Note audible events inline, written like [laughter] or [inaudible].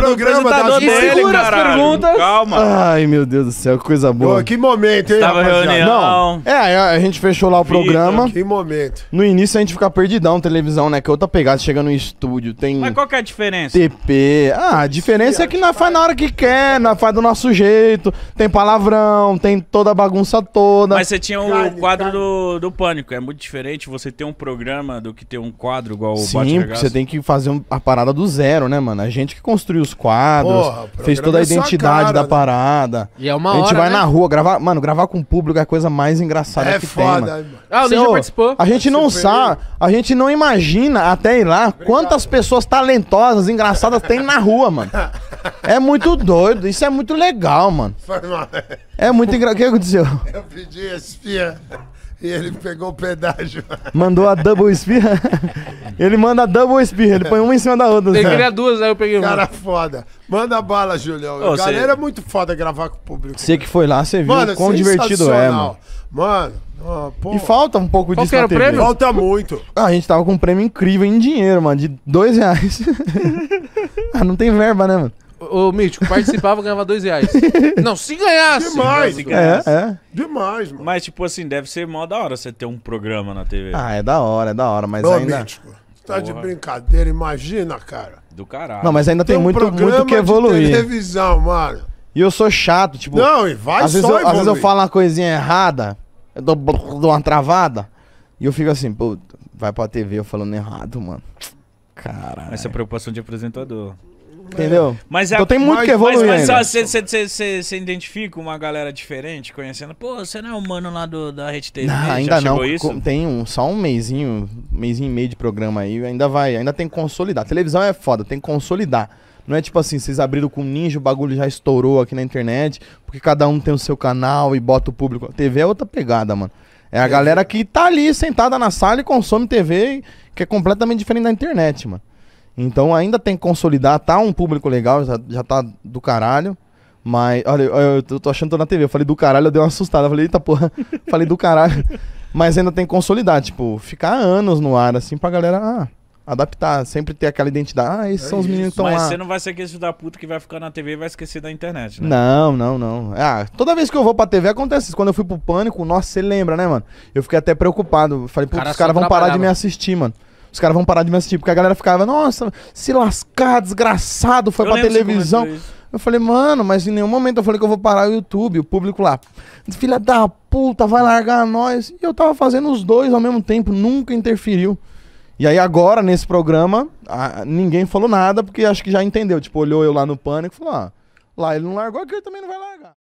programa da dele, segura as perguntas. Calma. Ai, meu Deus do céu, que coisa boa. que momento, hein? Tava rapaziada? reunião. Não. É, é, a gente fechou lá o programa. Que momento. No início a gente fica perdidão, televisão, né? Que é outra pegada, chega no estúdio, tem Mas qual que é a diferença? TP. Ah, a diferença é que nós faz na hora que quer, nós faz do nosso jeito, tem palavrão, tem toda a bagunça toda. Mas você tinha o Carne, quadro carne. do, do Pânico, é muito diferente você ter um programa do que ter um quadro igual o Sim, porque você tem que fazer um- a parada do zero, né, mano? A gente que construiu os quadros, Porra, fez toda é a identidade cara, da né? parada. E é uma hora. A gente hora, vai né? na rua gravar. Mano, gravar com o público é a coisa mais engraçada é que foda, tem. Mano. Ah, o Ninja participou. A gente não sabe, a gente não imagina até ir lá Obrigado. quantas pessoas talentosas, engraçadas tem na rua, mano. [laughs] É muito doido, isso é muito legal, mano. Foi mal. É muito engraçado. O que aconteceu? Eu pedi espia e ele pegou o pedágio. Mandou a double espia? [laughs] Ele manda double spear, ele põe uma em cima da outra. Ele queria assim. duas, aí eu peguei uma. Cara foda. Manda bala, Julião. Ô, Galera, é muito foda gravar com o público. Você que foi lá, você viu mano, quão divertido é, mano. Mano, e falta um pouco de disso TV. Falta muito. Ah, a gente tava com um prêmio incrível em dinheiro, mano, de dois reais. [laughs] ah, não tem verba, né, mano? Ô, Mítico, participava ganhava dois reais. [laughs] Não, se ganhasse. Demais. Se ganhasse. É, é. Demais, mano. Mas, tipo assim, deve ser mó da hora você ter um programa na TV. Ah, é da hora, é da hora, mas Ô, ainda... Mítico. Tá de brincadeira, imagina, cara. Do caralho. Não, mas ainda tem, tem muito, muito que evoluir. De televisão, mano. E eu sou chato, tipo. Não, e vai às só vezes eu, Às vezes eu falo uma coisinha errada, eu dou, dou uma travada, e eu fico assim, pô, vai pra TV eu falando errado, mano. Caralho. Essa é a preocupação de apresentador. Entendeu? É. Mas a, é então tem muito mas, que evoluir. Mas, mas você identifica uma galera diferente conhecendo? Pô, você não é humano lá do, da Rede TV? Não, ainda não. Tem um, só um mêsinho, um mêsinho e meio de programa aí. Ainda vai, ainda tem que consolidar. televisão é foda, tem que consolidar. Não é tipo assim, vocês abriram com ninja, o bagulho já estourou aqui na internet, porque cada um tem o seu canal e bota o público. TV é outra pegada, mano. É a galera que tá ali sentada na sala e consome TV, que é completamente diferente da internet, mano. Então ainda tem que consolidar, tá um público legal, já, já tá do caralho. Mas, olha, eu, eu tô achando que tô na TV. Eu falei do caralho, eu dei uma assustada. Eu falei, eita porra, [laughs] falei do caralho. Mas ainda tem que consolidar, tipo, ficar anos no ar, assim, pra galera ah, adaptar, sempre ter aquela identidade. Ah, esses é são os meninos que estão lá. Mas você não vai ser aquele da puta que vai ficar na TV e vai esquecer da internet, né? Não, não, não. Ah, toda vez que eu vou pra TV acontece isso. Quando eu fui pro Pânico, nossa, você lembra, né, mano? Eu fiquei até preocupado. Falei, putz, os caras vão parar de me assistir, mano. Os caras vão parar de me assistir, porque a galera ficava, nossa, se lascar, desgraçado, foi eu pra televisão. Eu falei, mano, mas em nenhum momento eu falei que eu vou parar o YouTube, o público lá. Filha da puta, vai largar nós. E eu tava fazendo os dois ao mesmo tempo, nunca interferiu. E aí agora, nesse programa, a, ninguém falou nada, porque acho que já entendeu. Tipo, olhou eu lá no pânico e falou, ah, lá ele não largou, aqui ele também não vai largar.